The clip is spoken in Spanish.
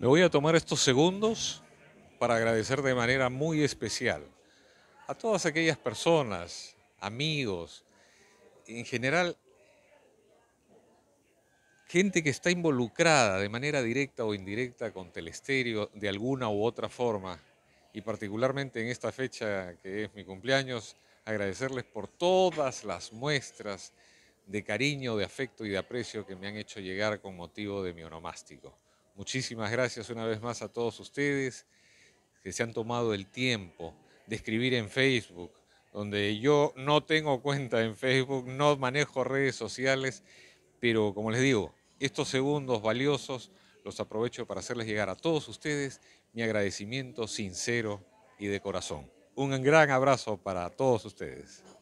Me voy a tomar estos segundos para agradecer de manera muy especial a todas aquellas personas, amigos, en general, gente que está involucrada de manera directa o indirecta con Telesterio de alguna u otra forma, y particularmente en esta fecha que es mi cumpleaños, agradecerles por todas las muestras de cariño, de afecto y de aprecio que me han hecho llegar con motivo de mi onomástico. Muchísimas gracias una vez más a todos ustedes que se han tomado el tiempo de escribir en Facebook, donde yo no tengo cuenta en Facebook, no manejo redes sociales, pero como les digo, estos segundos valiosos los aprovecho para hacerles llegar a todos ustedes mi agradecimiento sincero y de corazón. Un gran abrazo para todos ustedes.